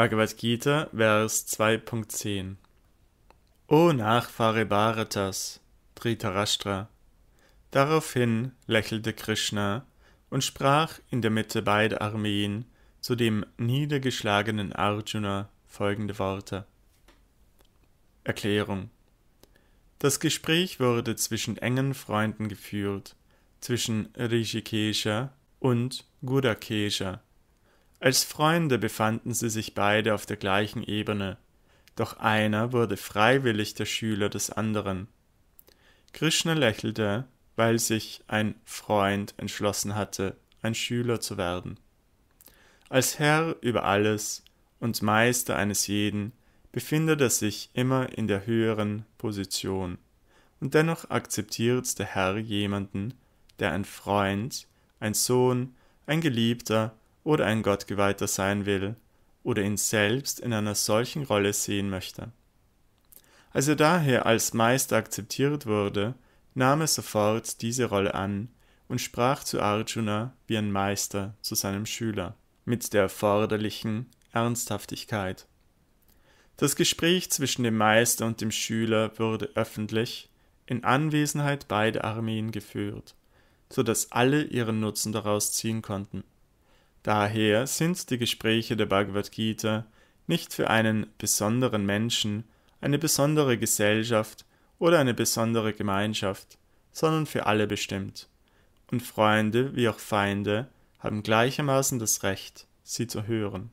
Bhagavad Gita, Vers 2.10 O Nachfahre Bharatas, Dhritarashtra! Daraufhin lächelte Krishna und sprach in der Mitte beider Armeen zu dem niedergeschlagenen Arjuna folgende Worte. Erklärung Das Gespräch wurde zwischen engen Freunden geführt, zwischen Rishikesha und Gudakesha als Freunde befanden sie sich beide auf der gleichen Ebene, doch einer wurde freiwillig der Schüler des anderen. Krishna lächelte, weil sich ein Freund entschlossen hatte, ein Schüler zu werden. Als Herr über alles und Meister eines jeden befindet er sich immer in der höheren Position, und dennoch akzeptiert der Herr jemanden, der ein Freund, ein Sohn, ein Geliebter, oder ein Gottgeweihter sein will oder ihn selbst in einer solchen Rolle sehen möchte. Als er daher als Meister akzeptiert wurde, nahm er sofort diese Rolle an und sprach zu Arjuna wie ein Meister zu seinem Schüler mit der erforderlichen Ernsthaftigkeit. Das Gespräch zwischen dem Meister und dem Schüler wurde öffentlich in Anwesenheit beider Armeen geführt, so dass alle ihren Nutzen daraus ziehen konnten. Daher sind die Gespräche der Bhagavad Gita nicht für einen besonderen Menschen, eine besondere Gesellschaft oder eine besondere Gemeinschaft, sondern für alle bestimmt. Und Freunde wie auch Feinde haben gleichermaßen das Recht, sie zu hören.